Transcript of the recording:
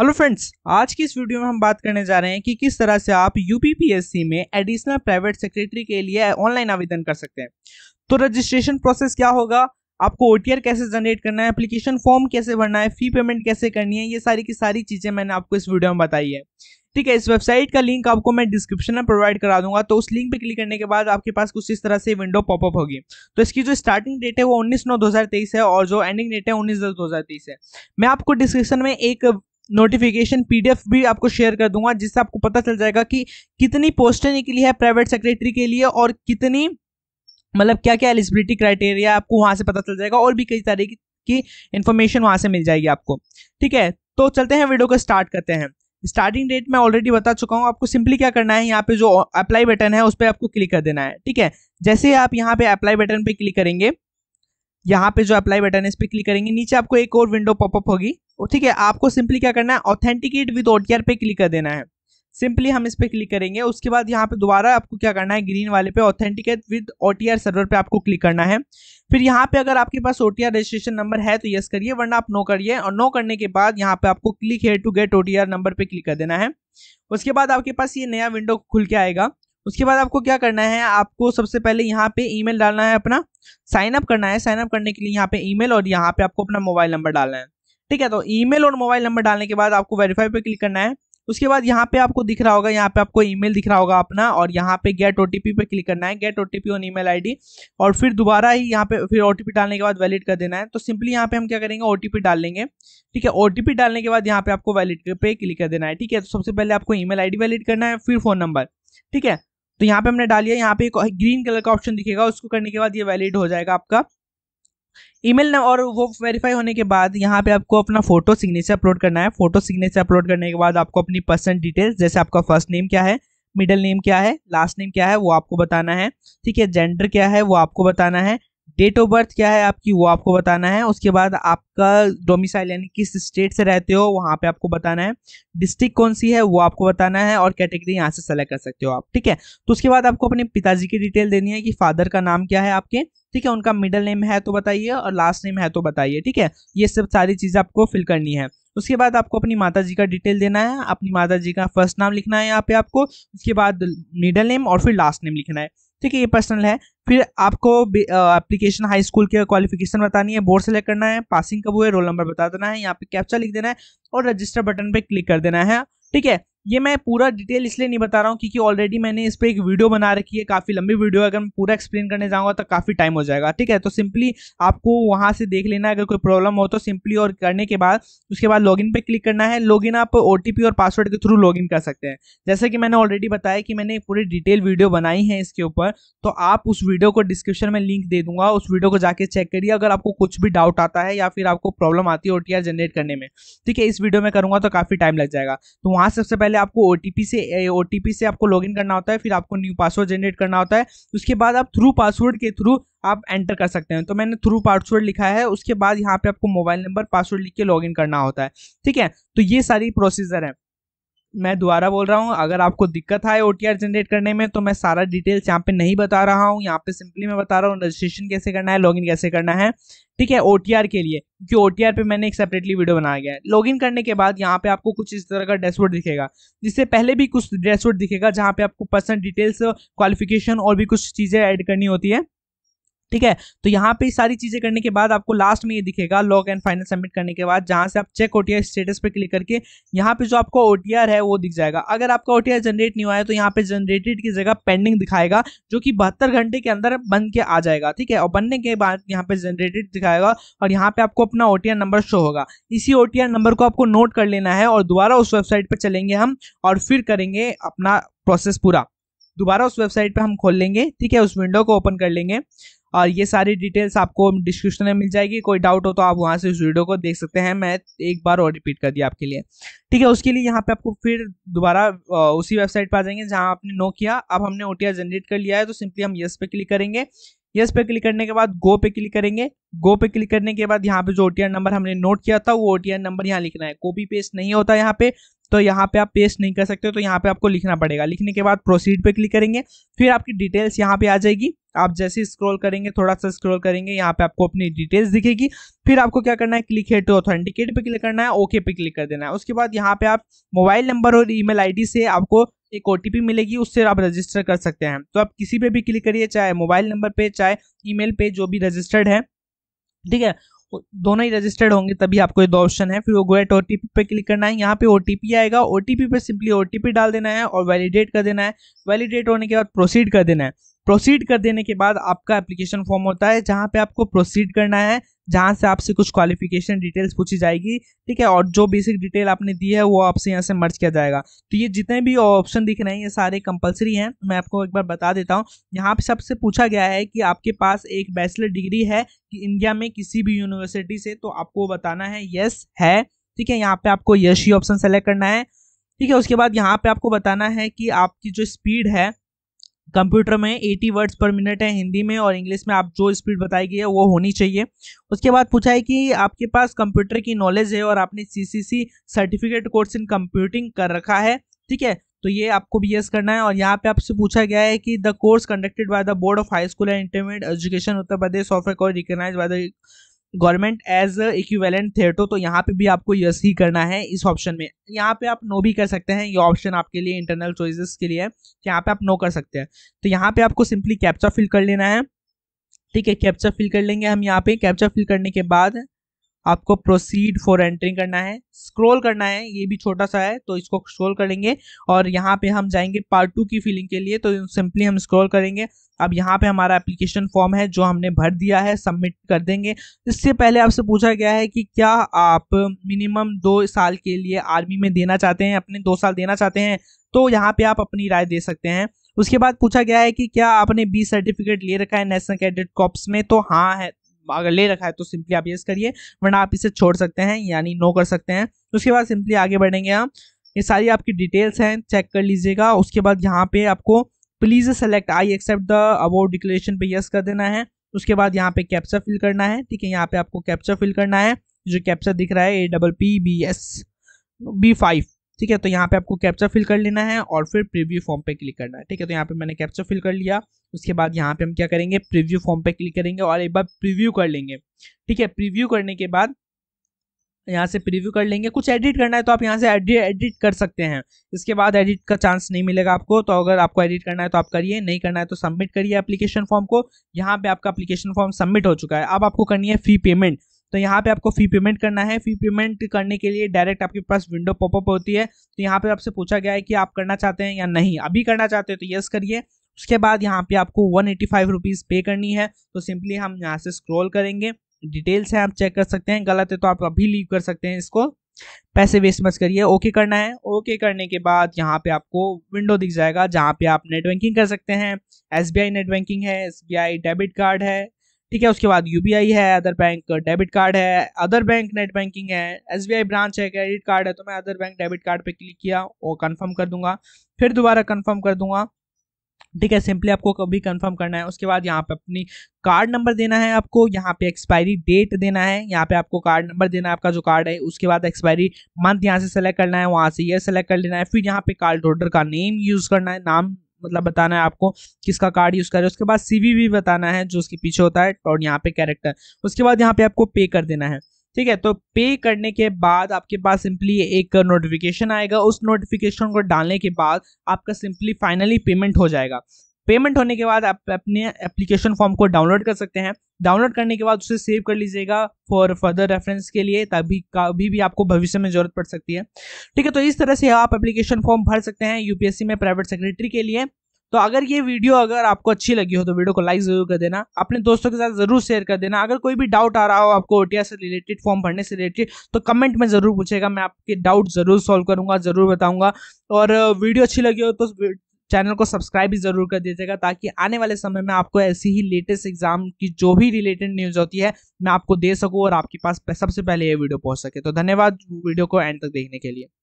Hello friends आज की इस वीडियो में हम बात करने जा रहे हैं कि किस तरह से आप यूपीपीएससी में एडिशनल प्राइवेट सेक्रेटरी के लिए ऑनलाइन आवेदन कर सकते हैं तो रजिस्ट्रेशन प्रोसेस क्या होगा आपको ओ कैसे जनरेट करना है एप्लीकेशन फॉर्म कैसे भरना है फी पेमेंट कैसे करनी है ये सारी की सारी चीज़ें मैंने आपको इस वीडियो में बताई है ठीक है इस वेबसाइट का लिंक आपको मैं डिस्क्रिप्शन में प्रोवाइड करा दूंगा तो उस लिंक पे क्लिक करने के बाद आपके पास कुछ इस तरह से विंडो पॉपअप होगी तो इसकी जो स्टार्टिंग डेट है वो 19 नौ 2023 है और जो एंडिंग डेट है 19 दस 2023 है मैं आपको डिस्क्रिप्शन में एक नोटिफिकेशन पीडीएफ भी आपको शेयर कर दूंगा जिससे आपको पता चल जाएगा कि कितनी पोस्टें निकली है प्राइवेट सेक्रेटरी के लिए और कितनी मतलब क्या क्या एलिजिबिलिटी क्राइटेरिया आपको वहाँ से पता चल जाएगा और भी कई सारे की, की इन्फॉर्मेशन वहाँ से मिल जाएगी आपको ठीक है तो चलते हैं वीडियो को स्टार्ट करते हैं स्टार्टिंग डेट मैं ऑलरेडी बता चुका हूँ आपको सिंपली क्या करना है यहाँ पे जो अप्लाई बटन है उस पर आपको क्लिक कर देना है ठीक है जैसे आप यहाँ पे अप्लाई बटन पे क्लिक करेंगे यहाँ पे जो अप्लाई बटन है इस पर क्लिक करेंगे नीचे आपको एक और विंडो पॉपअप होगी ठीक है आपको सिंपली क्या करना है ऑथेंटिकेट विद ओटीआर पे क्लिक कर देना है सिंपली हम इस पर क्लिक करेंगे उसके बाद यहाँ पे दोबारा आपको क्या करना है ग्रीन वाले पे ऑथेंटिकेट विद ओटीआर सर्वर पे आपको क्लिक करना है फिर यहाँ पे अगर आपके पास ओटीआर रजिस्ट्रेशन नंबर है तो यस करिए वरना आप नो करिए और नो करने के बाद यहाँ पे आपको click here to get OTR number पे क्लिक कर देना है उसके बाद आपके पास ये नया विंडो खुल के आएगा उसके बाद आपको क्या करना है आपको सबसे पहले यहाँ पे ईमेल डालना है अपना साइनअप करना है साइनअप करने के लिए यहाँ पे ईमेल और यहाँ पे आपको अपना मोबाइल नंबर डालना है ठीक है तो ईमेल और मोबाइल नंबर डालने के बाद आपको वेरीफाई पे क्लिक करना है उसके बाद यहाँ पे आपको दिख रहा होगा यहाँ पे आपको ईमेल दिख रहा होगा अपना और यहाँ पे गेट ओटीपी पे क्लिक करना है get OTP on email ID और फिर दोबारा ही यहाँ पे फिर ओटीपी डालने के बाद वैलिड कर देना है तो सिंपली यहाँ पे हम क्या करेंगे ओटीपी डाल लेंगे ठीक है ओटीपी डालने के बाद यहाँ पे आपको वैलिड पे क्लिक कर देना है ठीक है तो सबसे पहले आपको ई मेल वैलिड करना है फिर फोन नंबर ठीक है तो यहाँ पे हमने डालिया यहाँ पे एक ग्रीन कलर का ऑप्शन दिखेगा उसको करने के बाद ये वैलिड हो जाएगा आपका ईमेल ना और वो वेरीफाई होने के बाद यहाँ पे आपको अपना फोटो सिग्नेचर अपलोड करना है फोटो सिग्नेचर अपलोड करने के बाद आपको अपनी पर्सनल डिटेल्स जैसे आपका फर्स्ट नेम क्या है मिडल नेम क्या है लास्ट नेम क्या है वो आपको बताना है ठीक है जेंडर क्या है वो आपको बताना है डेट ऑफ बर्थ क्या है आपकी वो आपको बताना है उसके बाद आपका डोमिसाइल यानी किस स्टेट से रहते हो वहाँ पे आपको बताना है डिस्ट्रिक्ट कौन सी है वो आपको बताना है और कैटेगरी यहाँ से सेलेक्ट कर सकते हो आप ठीक है तो उसके बाद आपको अपने पिताजी की डिटेल देनी है कि फादर का नाम क्या है आपके ठीक है उनका मिडल नेम है तो बताइए और लास्ट नेम है तो बताइए ठीक है ये सब सारी चीज़ें आपको फिल करनी है उसके बाद आपको अपनी माता जी का डिटेल देना है अपनी माता जी का फर्स्ट नाम लिखना है यहाँ पे आपको उसके बाद मिडल नेम और फिर लास्ट नेम लिखना है ठीक है ये पर्सनल है फिर आपको एप्लीकेशन हाई स्कूल के क्वालिफिकेशन बतानी है बोर्ड सेलेक्ट करना है पासिंग कब हुए रोल नंबर बता देना है यहाँ पे कैप्चा लिख देना है और रजिस्टर बटन पे क्लिक कर देना है हाँ। ठीक है ये मैं पूरा डिटेल इसलिए नहीं बता रहा हूँ क्योंकि ऑलरेडी मैंने इस पर एक वीडियो बना रखी है काफ़ी लंबी वीडियो है अगर मैं पूरा एक्सप्लेन करने जाऊँगा तो काफ़ी टाइम हो जाएगा ठीक है तो सिंपली आपको वहाँ से देख लेना अगर कोई प्रॉब्लम हो तो सिंपली और करने के बाद उसके बाद लॉग पे क्लिक करना है लॉगिन आप ओ और पासवर्ड के थ्रू लॉग कर सकते हैं जैसे कि मैंने ऑलरेडी बताया कि मैंने पूरी डिटेल वीडियो बनाई है इसके ऊपर तो आप उस वीडियो को डिस्क्रिप्शन में लिंक दे दूंगा उस वीडियो को जाके चेक करिए अगर आपको कुछ भी डाउट आता है या फिर आपको प्रॉब्लम आती है ओ जनरेट करने में ठीक है इस वीडियो में करूंगा तो काफ़ी टाइम लग जाएगा तो से सबसे पहले पहले आपको ओ से ओ से आपको लॉग करना होता है फिर आपको न्यू पासवर्ड जनरेट करना होता है उसके बाद आप थ्रू पासवर्ड के थ्रू आप एंटर कर सकते हैं तो मैंने थ्रू पासवर्ड लिखा है उसके बाद यहाँ पे आपको मोबाइल नंबर पासवर्ड लिख के लॉगिन करना होता है ठीक है तो ये सारी प्रोसीजर है मैं दोबारा बोल रहा हूँ अगर आपको दिक्कत आए ओ जनरेट करने में तो मैं सारा डिटेल्स यहाँ पे नहीं बता रहा हूँ यहाँ पे सिंपली मैं बता रहा हूँ रजिस्ट्रेशन कैसे करना है लॉगिन कैसे करना है ठीक है ओ के लिए क्योंकि ओ पे मैंने एक सेपरेटली वीडियो बनाया गया है लॉगिन करने के बाद यहाँ पे आपको कुछ इस तरह का डैशबोर्ड दिखेगा जिससे पहले भी कुछ डैशबोर्ड दिखेगा जहाँ पे आपको पर्सनल डिटेल्स क्वालिफिकेशन और भी कुछ चीज़ें ऐड करनी होती है ठीक है तो यहाँ पे सारी चीजें करने के बाद आपको लास्ट में ये दिखेगा लॉग एंड फाइनल सबमिट करने के बाद जहाँ से आप चेक ओटीआर स्टेटस पे क्लिक करके यहाँ पे जो आपको ओटीआर है वो दिख जाएगा अगर आपका ओटीआर जनरेट नहीं हुआ है तो यहाँ पे जनरेटेड की जगह पेंडिंग दिखाएगा जो कि बहत्तर घंटे के अंदर बन के आ जाएगा ठीक है और बनने के बाद यहाँ पे जनरेटेड दिखाएगा और यहाँ पे आपको अपना ओटीआर नंबर शो होगा इसी ओटीआर नंबर को आपको नोट कर लेना है और दोबारा उस वेबसाइट पर चलेंगे हम और फिर करेंगे अपना प्रोसेस पूरा दोबारा उस वेबसाइट पर हम खोल लेंगे ठीक है उस विंडो को ओपन कर लेंगे और ये सारी डिटेल्स आपको डिस्क्रिप्शन में मिल जाएगी कोई डाउट हो तो आप वहाँ से उस वीडियो को देख सकते हैं मैं एक बार और रिपीट कर दिया आपके लिए ठीक है उसके लिए यहाँ पे आपको फिर दोबारा उसी वेबसाइट पर आ जाएंगे जहाँ आपने नो किया अब हमने ओ जनरेट कर लिया है तो सिंपली हम यस पे क्लिक करेंगे यस पे क्लिक करने के बाद गो पे क्लिक करेंगे गो पे क्लिक करने के बाद यहाँ पे जो ओ नंबर हमने नोट किया था वो ओ नंबर यहाँ लिखना है कॉपी पेस्ट नहीं होता यहाँ पे तो यहाँ पे आप पेस्ट नहीं कर सकते तो यहाँ पे आपको लिखना पड़ेगा लिखने के बाद प्रोसीड पे क्लिक करेंगे फिर आपकी डिटेल्स यहाँ पे आ जाएगी आप जैसे स्क्रॉल करेंगे थोड़ा सा स्क्रॉल करेंगे यहाँ पे आपको अपनी डिटेल्स दिखेगी फिर आपको क्या करना है क्लिक है टू ऑथेंटिकेट पे क्लिक करना है ओके पे क्लिक कर देना है उसके बाद यहाँ पे आप मोबाइल नंबर और ईमेल आईडी से आपको एक ओ मिलेगी उससे आप रजिस्टर कर सकते हैं तो आप किसी पे भी क्लिक करिए चाहे मोबाइल नंबर पे चाहे ई पे जो भी रजिस्टर्ड है ठीक है दोनों ही रजिस्टर्ड होंगे तभी आपको ये दो ऑप्शन है फिर वो गोएट ओ पे क्लिक करना है यहाँ पे ओ आएगा ओ पे सिंपली ओ डाल देना है और वैलिडेट कर देना है वैलिडेट होने के बाद प्रोसीड कर देना है प्रोसीड कर देने के बाद आपका एप्लीकेशन फॉर्म होता है जहाँ पे आपको प्रोसीड करना है जहाँ से आपसे कुछ क्वालिफिकेशन डिटेल्स पूछी जाएगी ठीक है और जो बेसिक डिटेल आपने दी है वो आपसे यहाँ से मर्ज किया जाएगा तो ये जितने भी ऑप्शन दिख रहे हैं ये सारे कंपलसरी हैं मैं आपको एक बार बता देता हूँ यहाँ पे सबसे पूछा गया है कि आपके पास एक बैचलर डिग्री है कि इंडिया में किसी भी यूनिवर्सिटी से तो आपको बताना है येस है ठीक है यहाँ पे आपको यश ही ऑप्शन सेलेक्ट करना है ठीक है उसके बाद यहाँ पे आपको बताना है कि आपकी जो स्पीड है कंप्यूटर में 80 वर्ड्स पर मिनट है हिंदी में और इंग्लिश में आप जो स्पीड बताई गई है वो होनी चाहिए उसके बाद पूछा है कि आपके पास कंप्यूटर की नॉलेज है और आपने CCC certificate course in computing कर रखा है ठीक है तो ये आपको बी एस करना है और यहाँ पे आपसे पूछा गया है कि the course conducted by the board of high school and intermediate education Uttar Pradesh of accord recognised by the government as equivalent थिएटो तो यहाँ पे भी आपको यस ही करना है इस ऑप्शन में यहाँ पे आप नो भी कर सकते हैं ये ऑप्शन आपके लिए इंटरनल चॉइसेस के लिए है यहाँ पे आप नो कर सकते हैं तो यहाँ पे आपको सिंपली कैप्चा फिल कर लेना है ठीक है कैप्चा फिल कर लेंगे हम यहाँ पे कैप्चा फिल करने के बाद आपको प्रोसीड फॉर एंट्रिंग करना है स्क्रॉल करना है ये भी छोटा सा है तो इसको स्क्रॉल करेंगे और यहाँ पे हम जाएंगे पार्ट टू की फिलिंग के लिए तो सिंपली हम स्क्रॉल करेंगे अब यहाँ पे हमारा एप्लीकेशन फॉर्म है जो हमने भर दिया है सबमिट कर देंगे इससे पहले आपसे पूछा गया है कि क्या आप मिनिमम दो साल के लिए आर्मी में देना चाहते हैं अपने दो साल देना चाहते हैं तो यहाँ पे आप अपनी राय दे सकते हैं उसके बाद पूछा गया है कि क्या आपने बी सर्टिफिकेट ले रखा है नेशनल कैडेट कॉप्स में तो हाँ है अगर ले रखा है तो सिंपली आप येस करिए वरना आप इसे छोड़ सकते हैं यानी नो कर सकते हैं उसके बाद सिंपली आगे बढ़ेंगे हम ये सारी आपकी डिटेल्स हैं चेक कर लीजिएगा उसके बाद यहाँ पे आपको please select I accept the award declaration पे यस कर देना है उसके बाद यहाँ पे कैप्चा फिल करना है ठीक है यहाँ पे आपको कैप्चा फिल करना है जो कैप्चा दिख रहा है A double P B S B five ठीक है तो यहाँ पे आपको कैप्चर फिल कर लेना है और फिर प्रीव्यू फॉर्म पे क्लिक करना है ठीक है तो यहाँ पे मैंने कैप्चर फिल कर लिया उसके बाद यहाँ पे हम क्या करेंगे प्रीव्यू फॉर्म पे क्लिक करेंगे और एक बार प्रीव्यू कर लेंगे ठीक है प्रीव्यू करने के बाद यहाँ से प्रीव्यू कर लेंगे कुछ एडिट करना है तो आप यहाँ से एडिट कर सकते हैं इसके बाद एडिट का चांस नहीं मिलेगा आपको तो अगर आपको एडिट करना है तो आप करिए नहीं करना है तो सबमिट करिए एप्लीकेशन फॉर्म को यहाँ पे आपका एप्लीकेशन फॉर्म सबमिट हो चुका है अब आपको करनी है फी पेमेंट तो यहाँ पे आपको फी पेमेंट करना है फी पेमेंट करने के लिए डायरेक्ट आपके पास विंडो पॉपअप होती है तो यहाँ पे आपसे पूछा गया है कि आप करना चाहते हैं या नहीं अभी करना चाहते हैं तो येस करिए उसके बाद यहाँ पे आपको वन एटी फाइव रुपीज़ पे करनी है तो सिंपली हम यहाँ से स्क्रोल करेंगे डिटेल्स है आप चेक कर सकते हैं गलत है तो आप अभी लीव कर सकते हैं इसको पैसे वेस्ट मत करिए ओके करना है ओके करने के बाद यहाँ पे आपको विंडो दिख जाएगा जहाँ पे आप नेट बैंकिंग कर सकते हैं एस नेट बैंकिंग है एस डेबिट कार्ड है ठीक है उसके बाद यू है अदर बैंक डेबिट कार्ड है अदर बैंक नेट बैंकिंग है एस ब्रांच है क्रेडिट कार्ड है तो मैं अदर बैंक डेबिट कार्ड पर क्लिक किया और कन्फर्म कर दूंगा फिर दोबारा कन्फर्म कर दूंगा ठीक है सिंपली आपको कभी कंफर्म करना है उसके बाद यहाँ पे अपनी कार्ड नंबर देना है आपको यहाँ पे एक्सपायरी डेट देना है यहाँ पे आपको कार्ड नंबर देना है आपका जो कार्ड है उसके बाद एक्सपायरी मंथ यहाँ से सेलेक्ट करना है वहाँ से ये सेलेक्ट कर लेना है फिर यहाँ पे कार्ड होल्डर का नेम यूज़ करना है नाम मतलब बताना है आपको किसका कार्ड यूज़ करें उसके बाद सी भी बताना है जो उसके पीछे होता है और यहाँ पे कैरेक्टर उसके बाद यहाँ पे आपको पे कर देना है ठीक है तो पे करने के बाद आपके पास सिंपली एक नोटिफिकेशन आएगा उस नोटिफिकेशन को डालने के बाद आपका सिंपली फाइनली पेमेंट हो जाएगा पेमेंट होने के बाद आप अपने एप्लीकेशन फॉर्म को डाउनलोड कर सकते हैं डाउनलोड करने के बाद उसे सेव कर लीजिएगा फॉर फर्दर रेफरेंस के लिए तभी कभी भी आपको भविष्य में जरूरत पड़ सकती है ठीक है तो इस तरह से आप एप्लीकेशन फॉर्म भर सकते हैं यूपीएससी में प्राइवेट सेक्रेटरी के लिए तो अगर ये वीडियो अगर आपको अच्छी लगी हो तो वीडियो को लाइक जरूर कर देना अपने दोस्तों के साथ जरूर शेयर कर देना अगर कोई भी डाउट आ रहा हो आपको ओटिया से रिलेटेड फॉर्म भरने से रिलेटेड तो कमेंट में जरूर पूछेगा मैं आपके डाउट जरूर सॉल्व करूंगा जरूर बताऊंगा और वीडियो अच्छी लगी हो तो चैनल को सब्सक्राइब भी जरूर कर दीजिएगा ताकि आने वाले समय में आपको ऐसी ही लेटेस्ट एग्जाम की जो भी रिलेटेड न्यूज होती है मैं आपको दे सकूँ और आपके पास सबसे पहले ये वीडियो पहुँच सके तो धन्यवाद वीडियो को एंड तक देखने के लिए